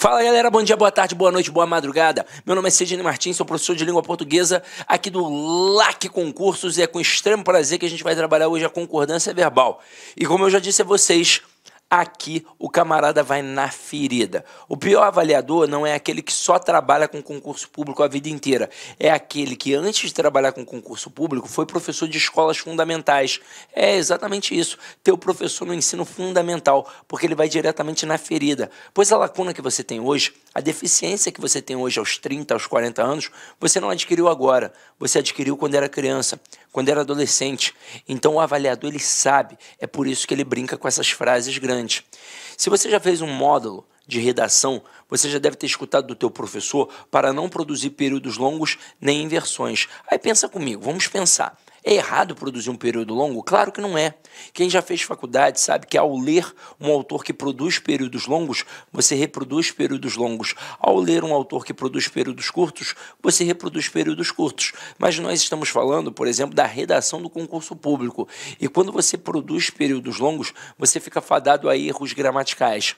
Fala galera, bom dia, boa tarde, boa noite, boa madrugada. Meu nome é Sidney Martins, sou professor de língua portuguesa aqui do LAC Concursos e é com extremo prazer que a gente vai trabalhar hoje a concordância verbal. E como eu já disse a vocês, Aqui o camarada vai na ferida. O pior avaliador não é aquele que só trabalha com concurso público a vida inteira. É aquele que, antes de trabalhar com concurso público, foi professor de escolas fundamentais. É exatamente isso. Ter o professor no ensino fundamental, porque ele vai diretamente na ferida. Pois a lacuna que você tem hoje, a deficiência que você tem hoje aos 30, aos 40 anos, você não adquiriu agora. Você adquiriu quando era criança quando era adolescente. Então o avaliador ele sabe, é por isso que ele brinca com essas frases grandes. Se você já fez um módulo de redação, você já deve ter escutado do teu professor para não produzir períodos longos nem inversões. Aí pensa comigo, vamos pensar. É errado produzir um período longo? Claro que não é. Quem já fez faculdade sabe que ao ler um autor que produz períodos longos, você reproduz períodos longos. Ao ler um autor que produz períodos curtos, você reproduz períodos curtos. Mas nós estamos falando, por exemplo, da redação do concurso público. E quando você produz períodos longos, você fica fadado a erros gramaticais.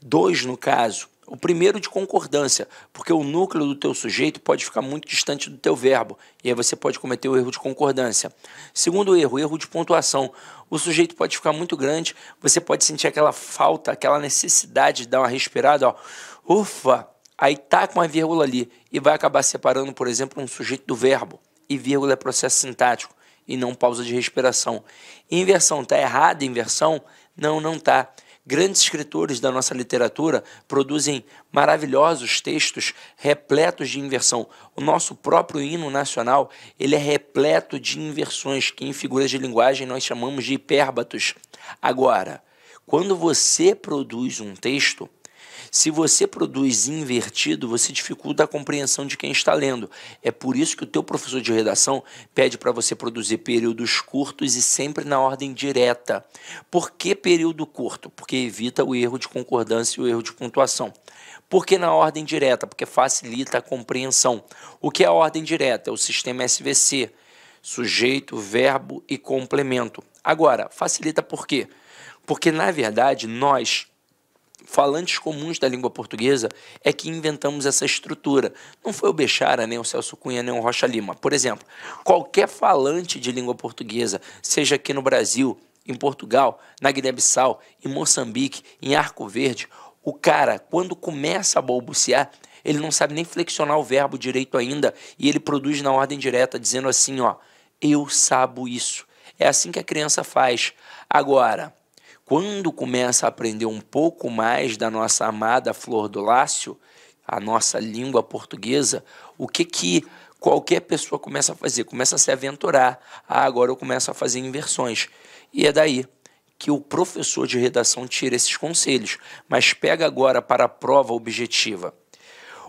Dois, no caso, o primeiro de concordância, porque o núcleo do teu sujeito pode ficar muito distante do teu verbo, e aí você pode cometer o erro de concordância. Segundo erro, erro de pontuação. O sujeito pode ficar muito grande, você pode sentir aquela falta, aquela necessidade de dar uma respirada, ó. Ufa! Aí tá com uma vírgula ali e vai acabar separando, por exemplo, um sujeito do verbo. E vírgula é processo sintático e não pausa de respiração. Inversão tá errada, inversão? Não, não tá Grandes escritores da nossa literatura produzem maravilhosos textos repletos de inversão. O nosso próprio hino nacional, ele é repleto de inversões, que em figuras de linguagem nós chamamos de hipérbatos. Agora, quando você produz um texto, se você produz invertido, você dificulta a compreensão de quem está lendo. É por isso que o teu professor de redação pede para você produzir períodos curtos e sempre na ordem direta. Por que período curto? Porque evita o erro de concordância e o erro de pontuação. Por que na ordem direta? Porque facilita a compreensão. O que é a ordem direta? É o sistema SVC, sujeito, verbo e complemento. Agora, facilita por quê? Porque, na verdade, nós falantes comuns da língua portuguesa é que inventamos essa estrutura. Não foi o Bechara, nem o Celso Cunha, nem o Rocha Lima. Por exemplo, qualquer falante de língua portuguesa, seja aqui no Brasil, em Portugal, na Guiné-Bissau, em Moçambique, em Arco Verde, o cara, quando começa a balbuciar, ele não sabe nem flexionar o verbo direito ainda e ele produz na ordem direta, dizendo assim: ó, eu sabo isso. É assim que a criança faz. Agora, quando começa a aprender um pouco mais da nossa amada flor do lácio, a nossa língua portuguesa, o que que qualquer pessoa começa a fazer? Começa a se aventurar. Ah, agora eu começo a fazer inversões. E é daí que o professor de redação tira esses conselhos, mas pega agora para a prova objetiva.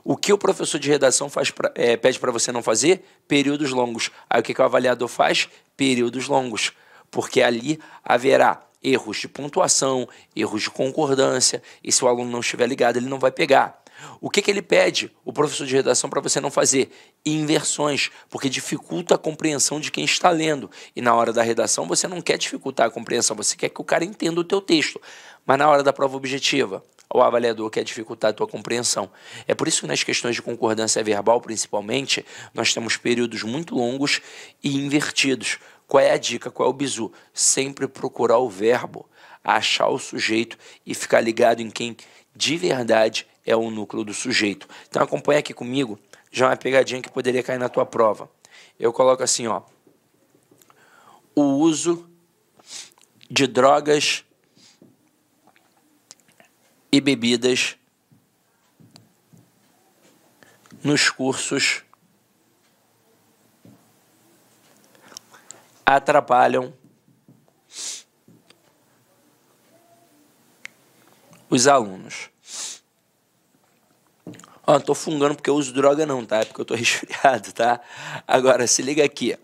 O que o professor de redação faz pra, é, pede para você não fazer? Períodos longos. Aí o que, que o avaliador faz? Períodos longos. Porque ali haverá erros de pontuação, erros de concordância, e se o aluno não estiver ligado, ele não vai pegar. O que, que ele pede, o professor de redação, para você não fazer? Inversões, porque dificulta a compreensão de quem está lendo. E na hora da redação, você não quer dificultar a compreensão, você quer que o cara entenda o teu texto. Mas na hora da prova objetiva, ao avaliador que é dificultar a tua compreensão. É por isso que nas questões de concordância verbal, principalmente, nós temos períodos muito longos e invertidos. Qual é a dica? Qual é o bizu? Sempre procurar o verbo, achar o sujeito e ficar ligado em quem de verdade é o núcleo do sujeito. Então acompanha aqui comigo, já é uma pegadinha que poderia cair na tua prova. Eu coloco assim, ó. O uso de drogas e bebidas nos cursos atrapalham os alunos. Ó, não tô fungando porque eu uso droga não, tá? É porque eu tô resfriado, tá? Agora, se liga aqui.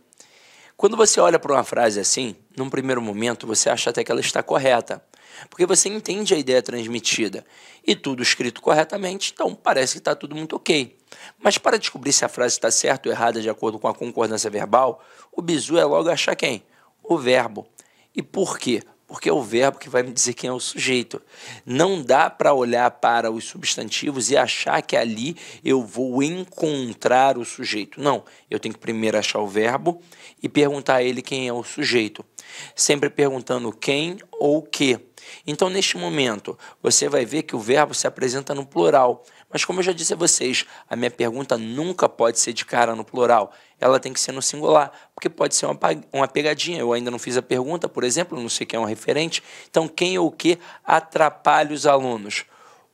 Quando você olha para uma frase assim, num primeiro momento, você acha até que ela está correta. Porque você entende a ideia transmitida e tudo escrito corretamente, então parece que está tudo muito ok. Mas para descobrir se a frase está certa ou errada de acordo com a concordância verbal, o bizu é logo achar quem? O verbo. E por quê? Porque é o verbo que vai me dizer quem é o sujeito. Não dá para olhar para os substantivos e achar que ali eu vou encontrar o sujeito. Não, eu tenho que primeiro achar o verbo e perguntar a ele quem é o sujeito sempre perguntando quem ou o que. Então, neste momento, você vai ver que o verbo se apresenta no plural. Mas, como eu já disse a vocês, a minha pergunta nunca pode ser de cara no plural. Ela tem que ser no singular, porque pode ser uma, pegadinha. Eu ainda não fiz a pergunta, por exemplo, não sei quem é um referente. Então, quem ou o que atrapalha os alunos?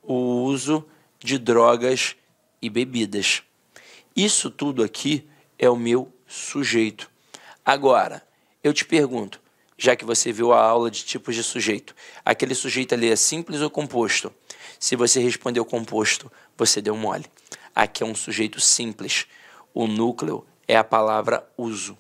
O uso de drogas e bebidas. Isso tudo aqui é o meu sujeito. Agora, eu te pergunto, já que você viu a aula de tipos de sujeito. Aquele sujeito ali é simples ou composto? Se você respondeu composto, você deu mole. Aqui é um sujeito simples. O núcleo é a palavra uso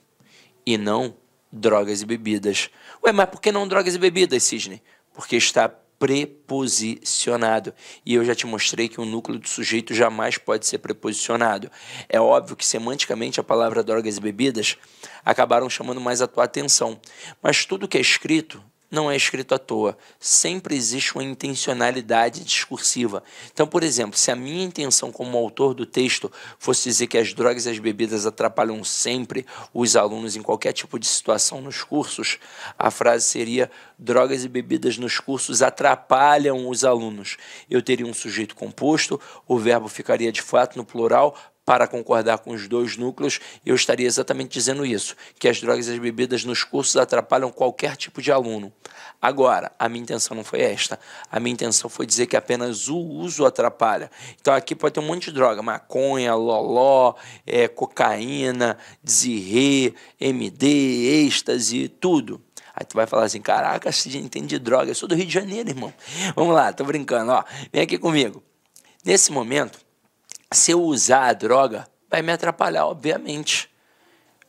e não drogas e bebidas. Ué, mas por que não drogas e bebidas, Cisne? Porque está preposicionado. E eu já te mostrei que o núcleo do sujeito jamais pode ser preposicionado. É óbvio que semanticamente a palavra drogas e bebidas acabaram chamando mais a tua atenção, mas tudo que é escrito não é escrito à toa. Sempre existe uma intencionalidade discursiva. Então, por exemplo, se a minha intenção como autor do texto fosse dizer que as drogas e as bebidas atrapalham sempre os alunos em qualquer tipo de situação nos cursos, a frase seria: drogas e bebidas nos cursos atrapalham os alunos. Eu teria um sujeito composto, o verbo ficaria de fato no plural para concordar com os dois núcleos, eu estaria exatamente dizendo isso, que as drogas e as bebidas nos cursos atrapalham qualquer tipo de aluno. Agora, a minha intenção não foi esta. A minha intenção foi dizer que apenas o uso atrapalha. Então aqui pode ter um monte de droga, maconha, loló, é, cocaína, zirê, MD, êxtase, tudo. Aí tu vai falar assim, caraca, se entende de droga, eu sou do Rio de Janeiro, irmão. Vamos lá, tô brincando, ó. Vem aqui comigo. Nesse momento, se eu usar a droga, vai me atrapalhar, obviamente.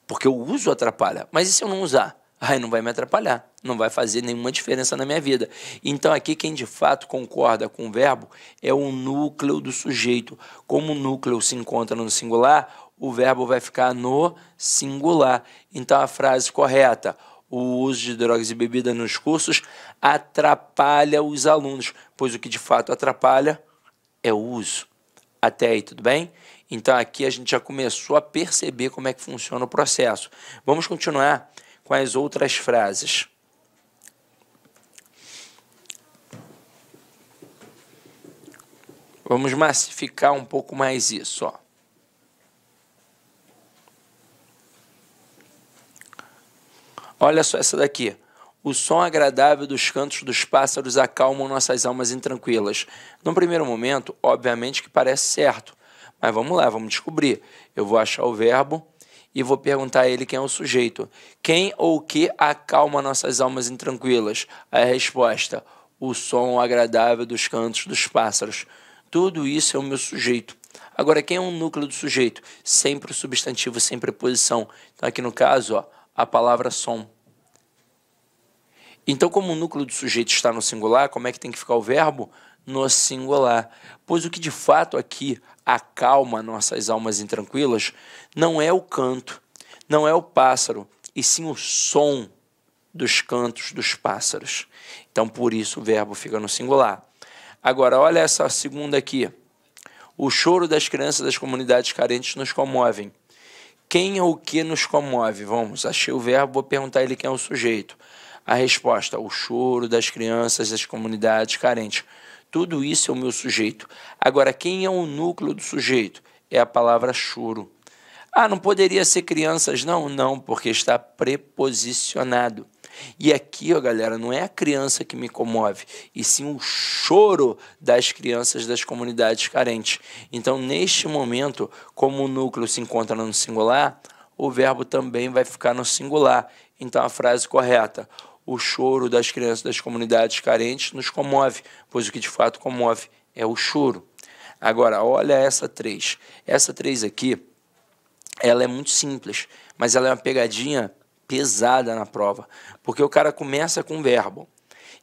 Porque o uso atrapalha. Mas e se eu não usar? aí não vai me atrapalhar, não vai fazer nenhuma diferença na minha vida. Então, aqui, quem de fato concorda com o verbo é o núcleo do sujeito. Como o núcleo se encontra no singular, o verbo vai ficar no singular. Então, a frase correta: o uso de drogas e bebidas nos cursos atrapalha os alunos, pois o que de fato atrapalha é o uso. Até aí, tudo bem? Então aqui a gente já começou a perceber como é que funciona o processo. Vamos continuar com as outras frases. Vamos massificar um pouco mais isso, ó. Olha só essa daqui. O som agradável dos cantos dos pássaros acalmam nossas almas intranquilas. Num primeiro momento, obviamente que parece certo, mas vamos lá, vamos descobrir. Eu vou achar o verbo e vou perguntar a ele quem é o sujeito. Quem ou o que acalma nossas almas intranquilas? A resposta: o som agradável dos cantos dos pássaros. Tudo isso é o meu sujeito. Agora, quem é o núcleo do sujeito? Sempre o substantivo, sem preposição. Então, aqui no caso, ó, a palavra som. Então, como o núcleo do sujeito está no singular, como é que tem que ficar o verbo? No singular. Pois o que de fato aqui acalma nossas almas intranquilas não é o canto, não é o pássaro, e sim o som dos cantos dos pássaros. Então, por isso o verbo fica no singular. Agora, olha essa segunda aqui. O choro das crianças das comunidades carentes nos comovem. Quem ou é o que nos comove? Vamos, achei o verbo, vou perguntar ele quem é o sujeito. A resposta: o choro das crianças das comunidades carentes. Tudo isso é o meu sujeito. Agora, quem é o núcleo do sujeito? É a palavra choro. Ah, não poderia ser crianças, não? Não, porque está preposicionado. E aqui, ó, galera, não é a criança que me comove, e sim o choro das crianças das comunidades carentes. Então, neste momento, como o núcleo se encontra no singular, o verbo também vai ficar no singular. Então, a frase correta: o choro das crianças das comunidades carentes nos comove, pois o que de fato comove é o choro. Agora, olha essa três, Essa três aqui, ela é muito simples, mas ela é uma pegadinha pesada na prova, porque o cara começa com um verbo.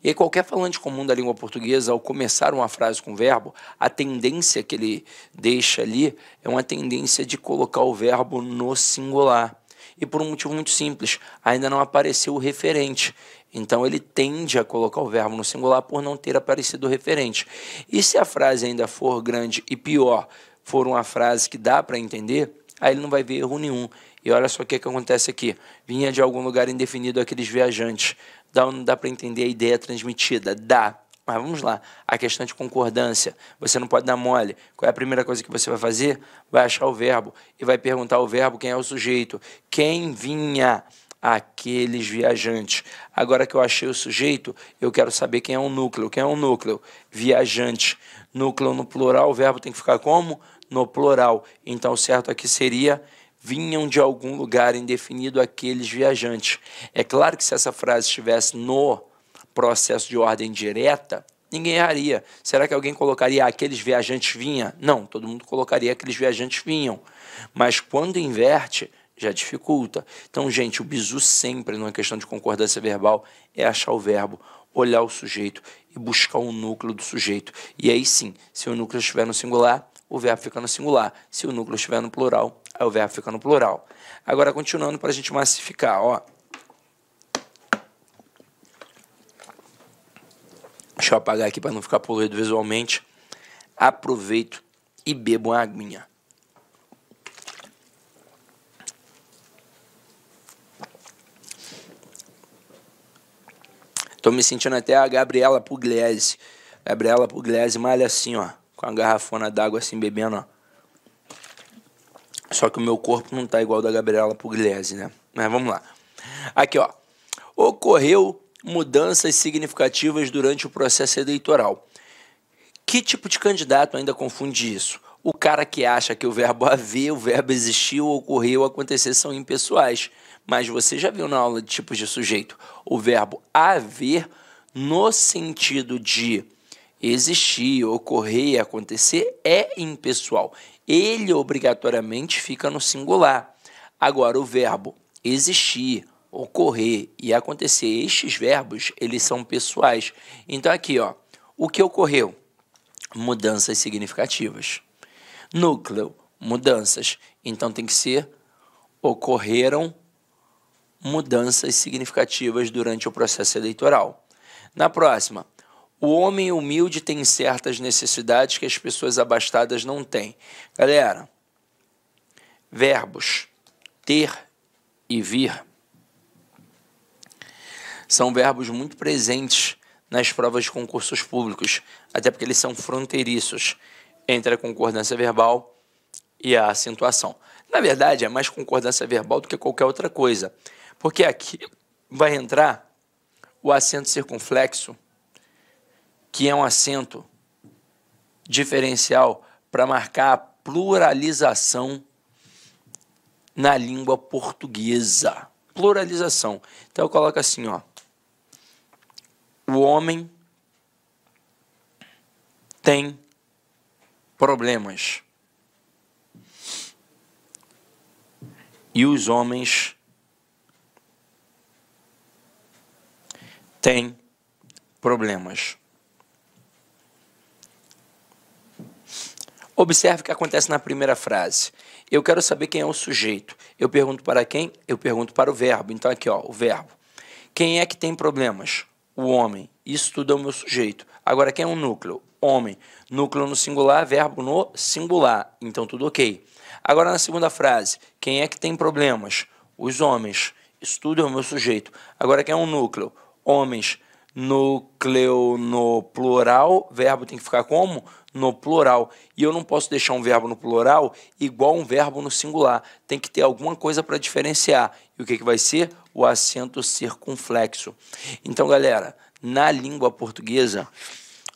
E aí, qualquer falante comum da língua portuguesa, ao começar uma frase com verbo, a tendência que ele deixa ali é uma tendência de colocar o verbo no singular e por um motivo muito simples, ainda não apareceu o referente. Então ele tende a colocar o verbo no singular por não ter aparecido o referente. E se a frase ainda for grande e pior, for uma frase que dá para entender, aí ele não vai ver erro nenhum. E olha só o que, é que acontece aqui. Vinha de algum lugar indefinido aqueles viajantes. Dá, não dá para entender a ideia transmitida? Dá. Mas vamos lá, a questão de concordância. Você não pode dar mole. Qual é a primeira coisa que você vai fazer? Vai achar o verbo e vai perguntar ao verbo quem é o sujeito. Quem vinha? Aqueles viajantes. Agora que eu achei o sujeito, eu quero saber quem é o um núcleo. Quem é o um núcleo? Viajante. Núcleo no plural, o verbo tem que ficar como? No plural. Então, certo aqui seria vinham de algum lugar indefinido aqueles viajantes. É claro que se essa frase estivesse no processo de ordem direta, ninguém erraria. Será que alguém colocaria aqueles viajantes vinha? Não, todo mundo colocaria aqueles viajantes vinham. Mas quando inverte, já dificulta. Então, gente, o bizu sempre, numa questão de concordância verbal, é achar o verbo, olhar o sujeito e buscar o núcleo do sujeito. E aí sim, se o núcleo estiver no singular, o verbo fica no singular. Se o núcleo estiver no plural, aí o verbo fica no plural. Agora, continuando para a gente massificar, ó. Deixa eu apagar aqui para não ficar poluído visualmente. Aproveito e bebo uma aguinha. Tô me sentindo até a Gabriela Pugliese. Gabriela Pugliese malha assim, ó. Com a garrafona d'água assim, bebendo, ó. Só que o meu corpo não tá igual ao da Gabriela Pugliese, né? Mas vamos lá. Aqui, ó. Ocorreu mudanças significativas durante o processo eleitoral. Que tipo de candidato ainda confunde isso? O cara que acha que o verbo haver, o verbo existiu, ocorreu, acontecer são impessoais. Mas você já viu na aula de tipos de sujeito o verbo haver no sentido de existir, ocorrer, acontecer é impessoal. Ele obrigatoriamente fica no singular. Agora, o verbo existir, ocorrer e acontecer, estes verbos, eles são pessoais. Então aqui, ó, o que ocorreu? Mudanças significativas. Núcleo, mudanças. Então tem que ser ocorreram mudanças significativas durante o processo eleitoral. Na próxima, o homem humilde tem certas necessidades que as pessoas abastadas não têm. Galera, verbos ter e vir são verbos muito presentes nas provas de concursos públicos, até porque eles são fronteiriços entre a concordância verbal e a acentuação. Na verdade, é mais concordância verbal do que qualquer outra coisa, porque aqui vai entrar o acento circunflexo, que é um acento diferencial para marcar a pluralização na língua portuguesa. Pluralização. Então eu coloco assim, ó o homem tem problemas. E os homens têm problemas. Observe o que acontece na primeira frase. Eu quero saber quem é o sujeito. Eu pergunto para quem? Eu pergunto para o verbo. Então, aqui, ó, o verbo. Quem é que tem problemas? o homem. Isso tudo é o meu sujeito. Agora, quem é um núcleo? Homem. Núcleo no singular, verbo no singular. Então, tudo ok. Agora, na segunda frase, quem é que tem problemas? Os homens. Isso tudo é o meu sujeito. Agora, quem é um núcleo? Homens núcleo no plural, verbo tem que ficar como? No plural. E eu não posso deixar um verbo no plural igual um verbo no singular. Tem que ter alguma coisa para diferenciar. E o que, que vai ser? O acento circunflexo. Então, galera, na língua portuguesa,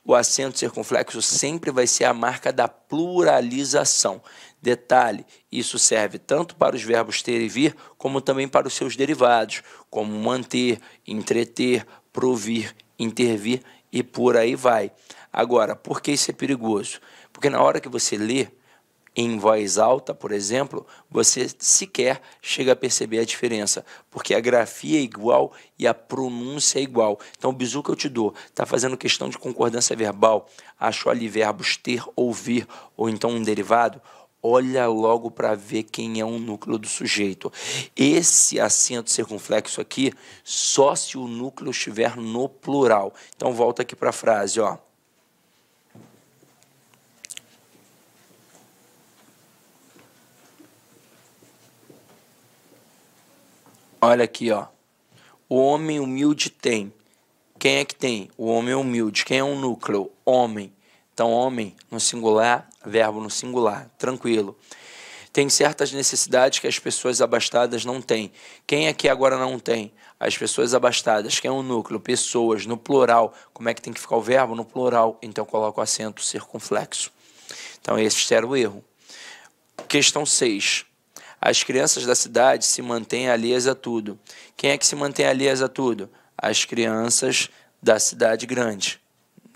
o acento circunflexo sempre vai ser a marca da pluralização. Detalhe, isso serve tanto para os verbos ter e vir, como também para os seus derivados, como manter, entreter, provir, intervir e por aí vai. Agora, por que isso é perigoso? Porque na hora que você lê em voz alta, por exemplo, você sequer chega a perceber a diferença, porque a grafia é igual e a pronúncia é igual. Então, o bizu que eu te dou está fazendo questão de concordância verbal, achou ali verbos ter, ouvir ou então um derivado olha logo para ver quem é o núcleo do sujeito. Esse acento circunflexo aqui, só se o núcleo estiver no plural. Então volta aqui para a frase, ó. Olha aqui, ó. O homem humilde tem. Quem é que tem? O homem humilde. Quem é o um núcleo? Homem. Então, homem no singular verbo no singular, tranquilo. Tem certas necessidades que as pessoas abastadas não têm. Quem aqui é agora não tem? As pessoas abastadas, quem é o núcleo? Pessoas, no plural. Como é que tem que ficar o verbo? No plural. Então, coloca o acento circunflexo. Então, esse era o erro. Questão 6. As crianças da cidade se mantêm alheias a tudo. Quem é que se mantém alheias a tudo? As crianças da cidade grande.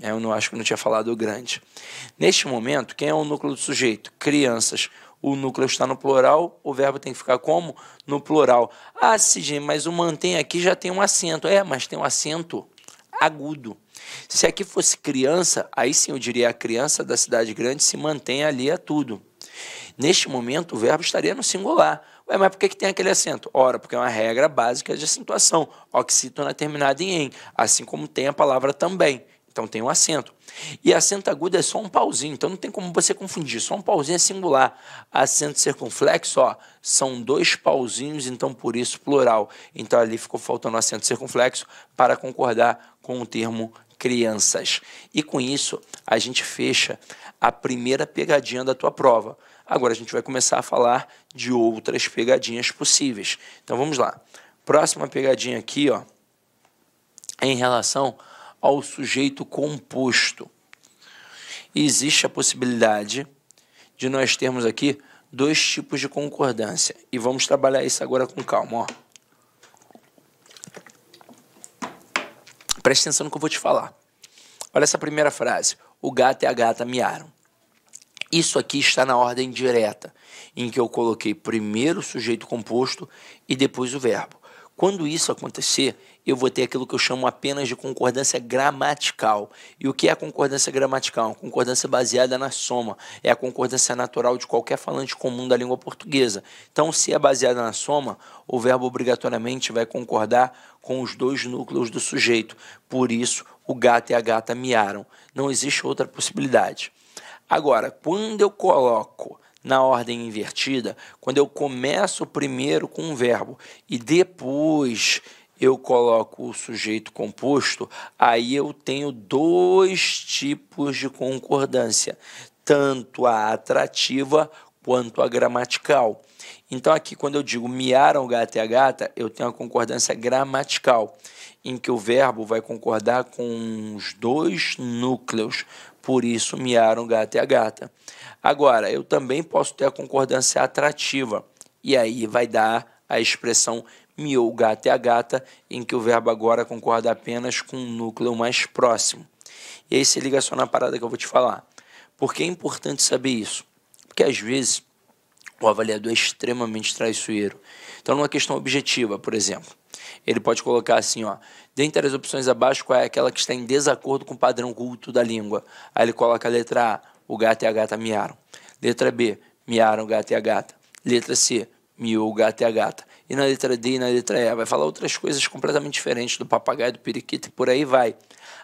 É, eu não acho que não tinha falado grande. Neste momento, quem é o núcleo do sujeito? Crianças. O núcleo está no plural, o verbo tem que ficar como? No plural. Ah, Sidney, mas o mantém aqui já tem um acento. É, mas tem um acento agudo. Se aqui fosse criança, aí sim eu diria a criança da cidade grande se mantém ali a tudo. Neste momento, o verbo estaria no singular. Ué, mas por que, que tem aquele acento? Ora, porque é uma regra básica de acentuação. Oxítona terminada em em, assim como tem a palavra também. Então tem um acento. E acento agudo é só um pauzinho, então não tem como você confundir, só um pauzinho é singular. Acento circunflexo, ó, são dois pauzinhos, então por isso plural. Então ali ficou faltando acento circunflexo para concordar com o termo crianças. E com isso, a gente fecha a primeira pegadinha da tua prova. Agora a gente vai começar a falar de outras pegadinhas possíveis. Então vamos lá. Próxima pegadinha aqui, ó, em relação ao sujeito composto. existe a possibilidade de nós termos aqui dois tipos de concordância. E vamos trabalhar isso agora com calma. Ó. Preste atenção no que eu vou te falar. Olha essa primeira frase. O gato e a gata miaram. Isso aqui está na ordem direta, em que eu coloquei primeiro o sujeito composto e depois o verbo. Quando isso acontecer, eu vou ter aquilo que eu chamo apenas de concordância gramatical. E o que é a concordância gramatical? Uma concordância baseada na soma. É a concordância natural de qualquer falante comum da língua portuguesa. Então, se é baseada na soma, o verbo obrigatoriamente vai concordar com os dois núcleos do sujeito. Por isso, o gato e a gata miaram. Não existe outra possibilidade. Agora, quando eu coloco na ordem invertida, quando eu começo primeiro com um verbo e depois eu coloco o sujeito composto, aí eu tenho dois tipos de concordância, tanto a atrativa quanto à gramatical. Então, aqui, quando eu digo miaram o gato e a gata, eu tenho a concordância gramatical, em que o verbo vai concordar com os dois núcleos, por isso miaram o gato e a gata. Agora, eu também posso ter a concordância atrativa, e aí vai dar a expressão miou o gato e a gata, em que o verbo agora concorda apenas com o núcleo mais próximo. E aí se liga só na parada que eu vou te falar. Por que é importante saber isso? Porque às vezes o avaliador é extremamente traiçoeiro. Então, numa questão objetiva, por exemplo, ele pode colocar assim, ó, dentre as opções abaixo, qual é aquela que está em desacordo com o padrão culto da língua? Aí ele coloca a letra A, o gato e a gata miaram. Letra B, miaram o gato e a gata. Letra C, miou o gato e a gata. E na letra D e na letra E, vai falar outras coisas completamente diferentes do papagaio, do periquito e por aí vai.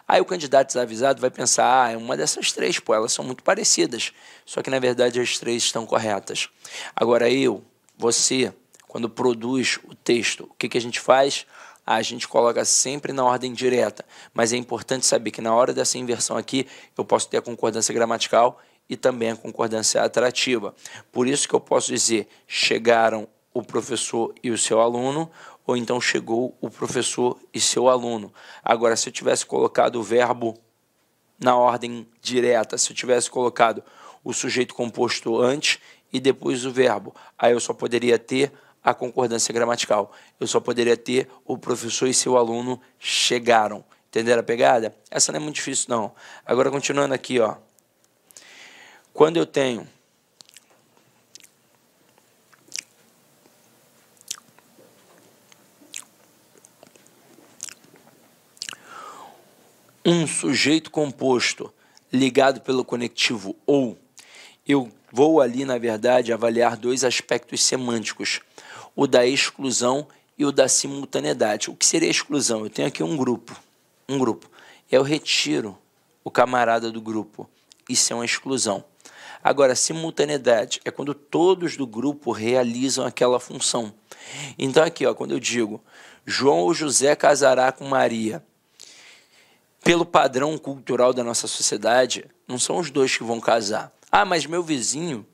Aí o candidato desavisado vai pensar: ah, é uma dessas três, pô, elas são muito parecidas. Só que na verdade as três estão corretas. Agora eu, você, quando produz o texto, o que, que a gente faz? Ah, a gente coloca sempre na ordem direta. Mas é importante saber que na hora dessa inversão aqui, eu posso ter a concordância gramatical e também a concordância atrativa. Por isso que eu posso dizer, chegaram o professor e o seu aluno, ou então chegou o professor e seu aluno. Agora, se eu tivesse colocado o verbo na ordem direta, se eu tivesse colocado o sujeito composto antes e depois o verbo, aí eu só poderia ter a concordância gramatical. Eu só poderia ter o professor e seu aluno chegaram. Entenderam a pegada? Essa não é muito difícil, não. Agora, continuando aqui, ó. Quando eu tenho um sujeito composto ligado pelo conectivo ou, eu vou ali, na verdade, avaliar dois aspectos semânticos, o da exclusão e o da simultaneidade. O que seria exclusão? Eu tenho aqui um grupo, um grupo. Eu retiro o camarada do grupo. Isso é uma exclusão. Agora, simultaneidade é quando todos do grupo realizam aquela função. Então, aqui, ó, quando eu digo João ou José casará com Maria, pelo padrão cultural da nossa sociedade, não são os dois que vão casar. Ah, mas meu vizinho,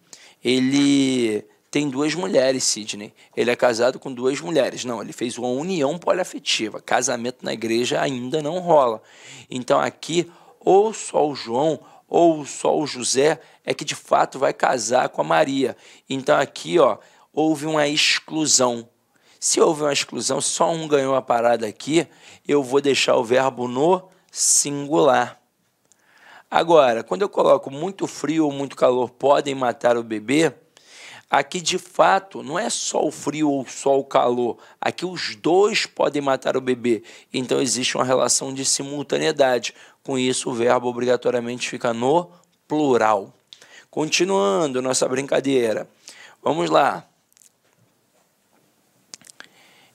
ele tem duas mulheres, Sidney. Ele é casado com duas mulheres. Não, ele fez uma união poliafetiva. Casamento na igreja ainda não rola. Então aqui, ou só o João ou só o José é que de fato vai casar com a Maria. Então aqui, ó, houve uma exclusão. Se houve uma exclusão, só um ganhou a parada aqui, eu vou deixar o verbo no singular. Agora, quando eu coloco muito frio ou muito calor podem matar o bebê, aqui de fato não é só o frio ou só o calor, aqui os dois podem matar o bebê. Então existe uma relação de simultaneidade. Com isso, o verbo obrigatoriamente fica no plural. Continuando nossa brincadeira, vamos lá.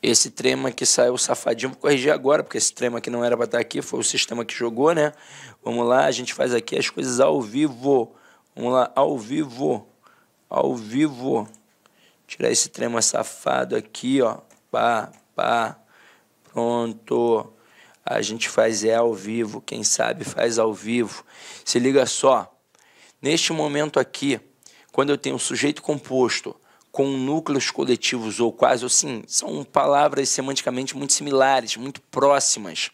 Esse trema que saiu safadinho, vou corrigir agora, porque esse trema que não era para estar tá aqui foi o sistema que jogou, né? Vamos lá, a gente faz aqui as coisas ao vivo. Vamos lá, ao vivo. Ao vivo. Tirar esse trema safado aqui, ó. Pá, pá. Pronto. A gente faz é ao vivo, quem sabe faz ao vivo. Se liga só. Neste momento aqui, quando eu tenho um sujeito composto, com núcleos coletivos ou quase assim, são palavras semanticamente muito similares, muito próximas.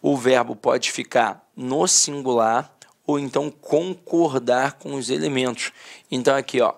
O verbo pode ficar no singular ou então concordar com os elementos. Então aqui, ó,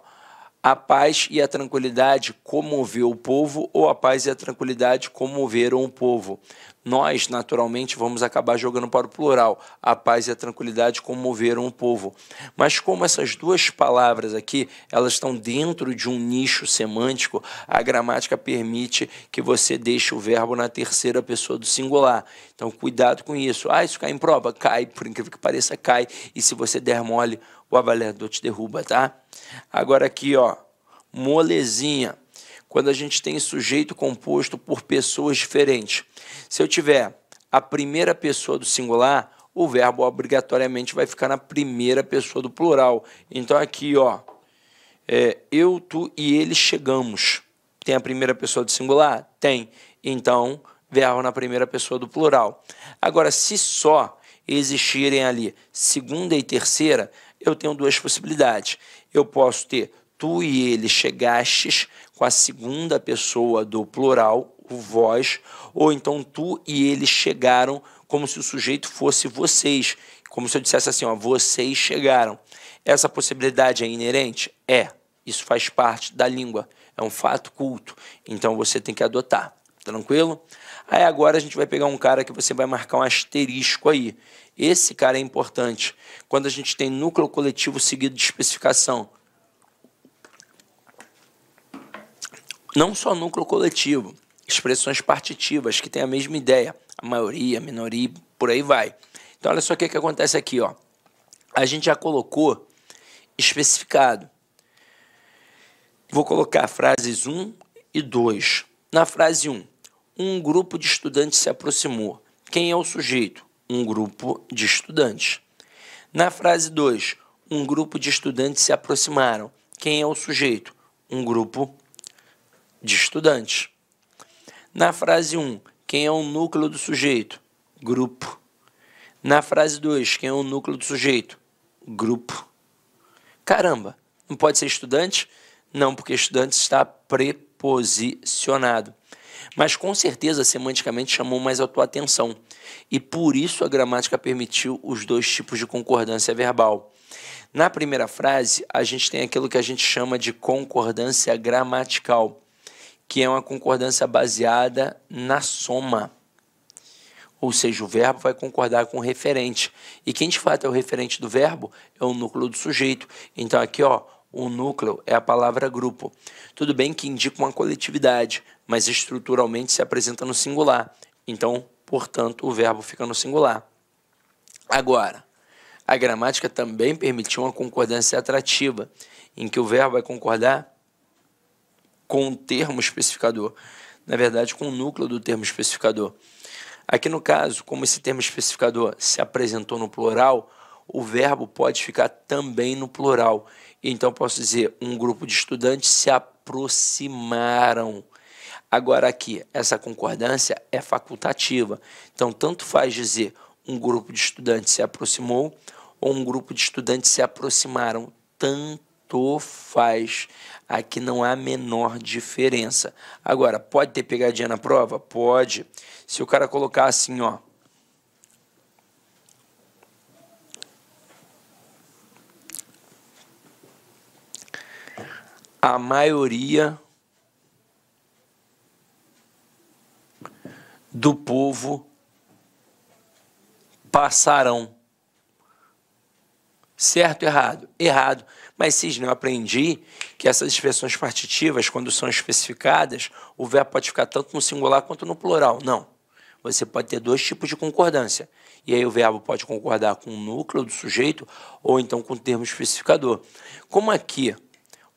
a paz e a tranquilidade comoveu o povo, ou a paz e a tranquilidade comoveram o povo. Nós, naturalmente, vamos acabar jogando para o plural. A paz e a tranquilidade comoveram o povo. Mas como essas duas palavras aqui, elas estão dentro de um nicho semântico, a gramática permite que você deixe o verbo na terceira pessoa do singular. Então, cuidado com isso. Ah, isso cai em prova? Cai, por incrível que pareça, cai. E se você der mole, o avaliador te derruba, tá? Agora aqui, ó, molezinha. Quando a gente tem sujeito composto por pessoas diferentes. Se eu tiver a primeira pessoa do singular, o verbo obrigatoriamente vai ficar na primeira pessoa do plural. Então aqui, ó, é, eu, tu e ele chegamos. Tem a primeira pessoa do singular? Tem. Então, verbo na primeira pessoa do plural. Agora, se só existirem ali segunda e terceira, eu tenho duas possibilidades. Eu posso ter tu e ele chegastes com a segunda pessoa do plural, o vós, ou então tu e ele chegaram como se o sujeito fosse vocês, como se eu dissesse assim, ó, vocês chegaram. Essa possibilidade é inerente? É. Isso faz parte da língua, é um fato culto. Então você tem que adotar, tranquilo? Aí agora a gente vai pegar um cara que você vai marcar um asterisco aí, esse cara é importante. Quando a gente tem núcleo coletivo seguido de especificação. Não só núcleo coletivo, expressões partitivas que têm a mesma ideia, a maioria, a minoria, por aí vai. Então olha só o que, que acontece aqui, ó. A gente já colocou especificado. Vou colocar frases 1 e 2. Na frase 1, um grupo de estudantes se aproximou. Quem é o sujeito? um grupo de estudantes. Na frase 2, um grupo de estudantes se aproximaram. Quem é o sujeito? Um grupo de estudantes. Na frase 1, um, quem é o núcleo do sujeito? Grupo. Na frase 2, quem é o núcleo do sujeito? Grupo. Caramba, não pode ser estudante? Não, porque estudante está preposicionado. Mas com certeza, semanticamente, chamou mais a tua atenção. E por isso a gramática permitiu os dois tipos de concordância verbal. Na primeira frase, a gente tem aquilo que a gente chama de concordância gramatical, que é uma concordância baseada na soma. Ou seja, o verbo vai concordar com o referente. E quem de fato é o referente do verbo é o núcleo do sujeito. Então aqui, ó, o núcleo é a palavra grupo. Tudo bem que indica uma coletividade, mas estruturalmente se apresenta no singular. Então, portanto, o verbo fica no singular. Agora, a gramática também permitiu uma concordância atrativa, em que o verbo vai concordar com o termo especificador, na verdade, com o núcleo do termo especificador. Aqui no caso, como esse termo especificador se apresentou no plural, o verbo pode ficar também no plural então, posso dizer, um grupo de estudantes se aproximaram. Agora, aqui, essa concordância é facultativa. Então, tanto faz dizer um grupo de estudantes se aproximou ou um grupo de estudantes se aproximaram. Tanto faz. Aqui não há menor diferença. Agora, pode ter pegadinha na prova? Pode. Se o cara colocar assim, ó, a maioria do povo passarão. Certo, errado? Errado. Mas, Cisne, eu aprendi que essas expressões partitivas, quando são especificadas, o verbo pode ficar tanto no singular quanto no plural. Não. Você pode ter dois tipos de concordância. E aí o verbo pode concordar com o núcleo do sujeito ou então com o termo especificador. Como aqui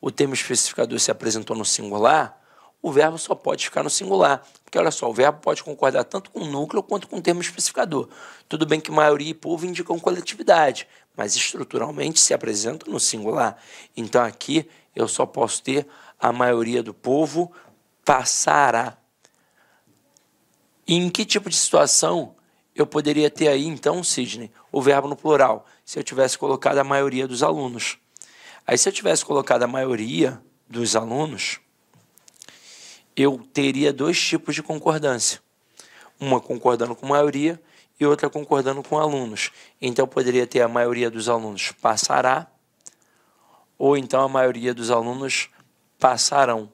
o termo especificador se apresentou no singular, o verbo só pode ficar no singular. Porque olha só, o verbo pode concordar tanto com o núcleo quanto com o termo especificador. Tudo bem que maioria e povo indicam coletividade, mas estruturalmente se apresentam no singular. Então aqui eu só posso ter a maioria do povo passará. E em que tipo de situação eu poderia ter aí então, Sidney, o verbo no plural, se eu tivesse colocado a maioria dos alunos? Aí se eu tivesse colocado a maioria dos alunos, eu teria dois tipos de concordância. Uma concordando com maioria e outra concordando com alunos. Então eu poderia ter a maioria dos alunos passará ou então a maioria dos alunos passarão.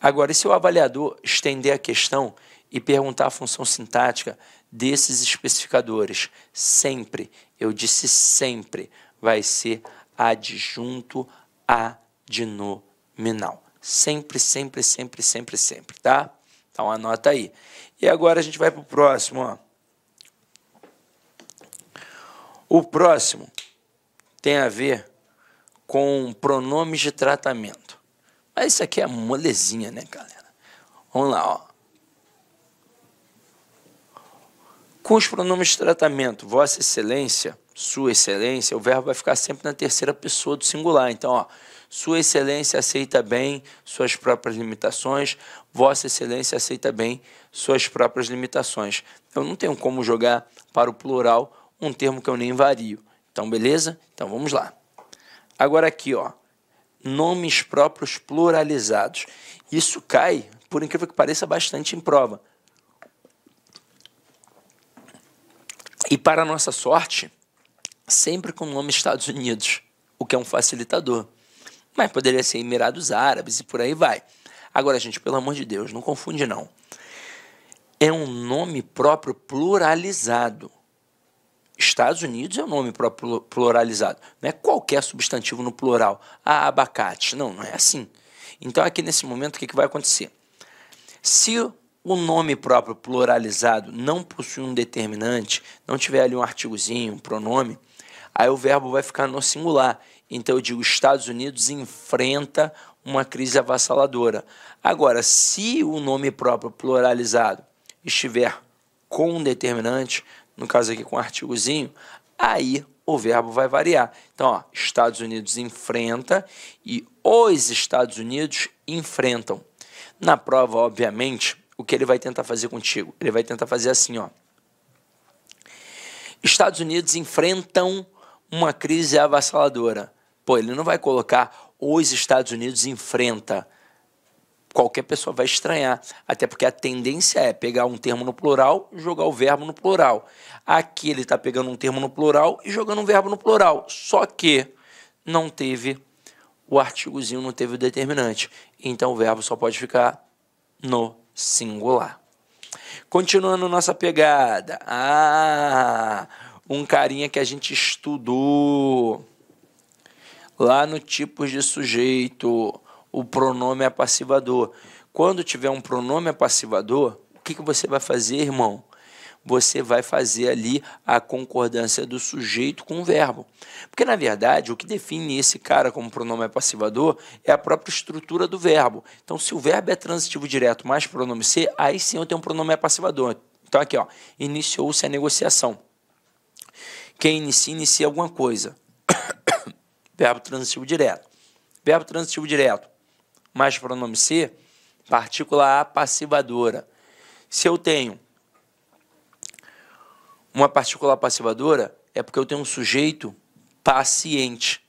Agora, e se o avaliador estender a questão e perguntar a função sintática desses especificadores sempre eu disse sempre, vai ser adjunto adnominal. Sempre, sempre, sempre, sempre, sempre, tá? Então anota aí. E agora a gente vai para o próximo. Ó. O próximo tem a ver com pronomes de tratamento. Mas isso aqui é molezinha, né, galera? Vamos lá, ó. com os pronomes de tratamento, Vossa Excelência, Sua Excelência, o verbo vai ficar sempre na terceira pessoa do singular. Então, ó, Sua Excelência aceita bem suas próprias limitações, Vossa Excelência aceita bem suas próprias limitações. Eu não tenho como jogar para o plural um termo que eu nem vario. Então, beleza? Então, vamos lá. Agora aqui, ó, nomes próprios pluralizados. Isso cai, por incrível que pareça, bastante em prova. E para nossa sorte, sempre com o nome Estados Unidos, o que é um facilitador. Mas poderia ser Emirados Árabes e por aí vai. Agora, gente, pelo amor de Deus, não confunde não. É um nome próprio pluralizado. Estados Unidos é um nome próprio pluralizado. Não é qualquer substantivo no plural. Ah, abacate. Não, não é assim. Então, é aqui nesse momento, o que, que vai acontecer? Se o nome próprio pluralizado não possui um determinante, não tiver ali um artigozinho, um pronome, aí o verbo vai ficar no singular. Então eu digo: Estados Unidos enfrenta uma crise avassaladora. Agora, se o nome próprio pluralizado estiver com um determinante, no caso aqui com um artigozinho, aí o verbo vai variar. Então, ó, Estados Unidos enfrenta e os Estados Unidos enfrentam. Na prova, obviamente, o que ele vai tentar fazer contigo? Ele vai tentar fazer assim, ó. Estados Unidos enfrentam uma crise avassaladora. Pô, ele não vai colocar os Estados Unidos enfrenta. Qualquer pessoa vai estranhar, até porque a tendência é pegar um termo no plural e jogar o verbo no plural. Aqui ele está pegando um termo no plural e jogando um verbo no plural, só que não teve o artigozinho, não teve o determinante. Então o verbo só pode ficar no singular. Continuando nossa pegada. Ah, um carinha que a gente estudou lá no tipos de sujeito, o pronome apassivador. É Quando tiver um pronome apassivador, é o que, que você vai fazer, irmão? você vai fazer ali a concordância do sujeito com o verbo. Porque, na verdade, o que define esse cara como pronome passivador é a própria estrutura do verbo. Então, se o verbo é transitivo direto mais pronome ser, aí sim eu tenho um pronome passivador. Então, aqui, ó, iniciou-se a negociação. Quem inicia, inicia alguma coisa. verbo transitivo direto. Verbo transitivo direto mais pronome ser, partícula A passivadora. Se eu tenho uma partícula passivadora é porque eu tenho um sujeito paciente.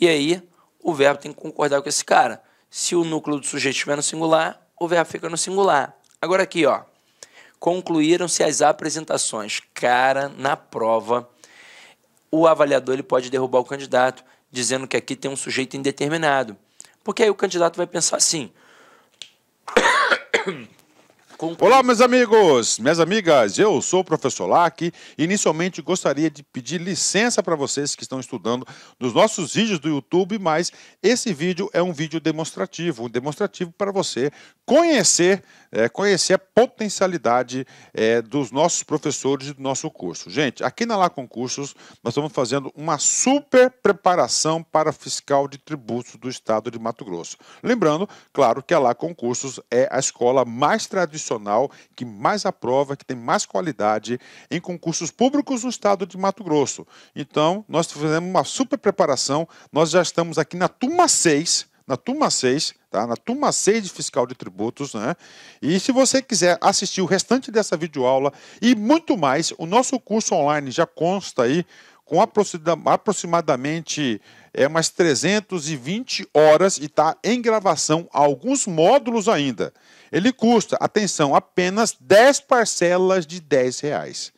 E aí, o verbo tem que concordar com esse cara. Se o núcleo do sujeito estiver no singular, o verbo fica no singular. Agora aqui, ó. Concluíram-se as apresentações. Cara, na prova, o avaliador ele pode derrubar o candidato, dizendo que aqui tem um sujeito indeterminado. Porque aí o candidato vai pensar assim. Olá, meus amigos, minhas amigas, eu sou o professor Lac inicialmente gostaria de pedir licença para vocês que estão estudando nos nossos vídeos do YouTube, mas esse vídeo é um vídeo demonstrativo, um demonstrativo para você conhecer é, conhecer a potencialidade é, dos nossos professores e do nosso curso. Gente, aqui na Lá Concursos, nós estamos fazendo uma super preparação para fiscal de tributos do estado de Mato Grosso. Lembrando, claro, que a Lá Concursos é a escola mais tradicional, que mais aprova, que tem mais qualidade em concursos públicos no estado de Mato Grosso. Então, nós fizemos uma super preparação, nós já estamos aqui na turma 6 na turma 6, tá? Na turma 6 de fiscal de tributos, né? E se você quiser assistir o restante dessa videoaula e muito mais, o nosso curso online já consta aí com aproximadamente é, umas 320 horas e está em gravação alguns módulos ainda. Ele custa, atenção, apenas 10 parcelas de 10 reais.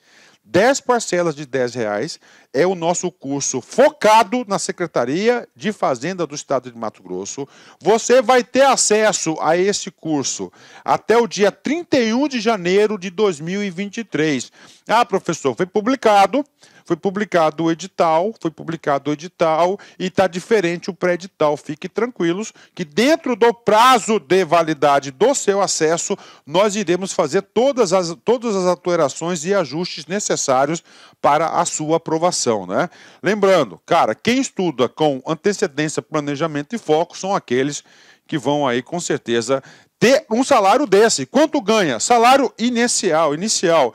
10 parcelas de 10 reais é o nosso curso focado na Secretaria de Fazenda do Estado de Mato Grosso. Você vai ter acesso a esse curso até o dia 31 de janeiro de 2023. Ah, professor, foi publicado foi publicado o edital, foi publicado o edital e está diferente o pré-edital. Fique tranquilos que dentro do prazo de validade do seu acesso, nós iremos fazer todas as, todas as alterações e ajustes necessários para a sua aprovação. Né? Lembrando, cara, quem estuda com antecedência, planejamento e foco são aqueles que vão aí com certeza ter um salário desse. Quanto ganha? Salário inicial, inicial.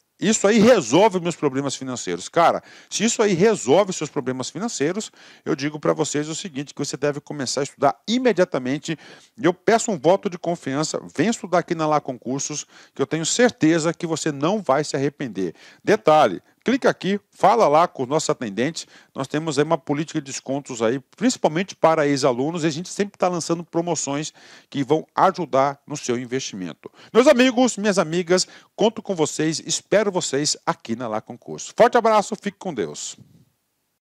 Isso aí resolve meus problemas financeiros. Cara, se isso aí resolve seus problemas financeiros, eu digo para vocês o seguinte, que você deve começar a estudar imediatamente. Eu peço um voto de confiança, vem estudar aqui na Lá Concursos, que eu tenho certeza que você não vai se arrepender. Detalhe, clica aqui, fala lá com os nossos atendentes. Nós temos aí uma política de descontos aí, principalmente para ex-alunos, e a gente sempre está lançando promoções que vão ajudar no seu investimento. Meus amigos, minhas amigas, conto com vocês, espero vocês aqui na Lá Concurso. Forte abraço, fique com Deus.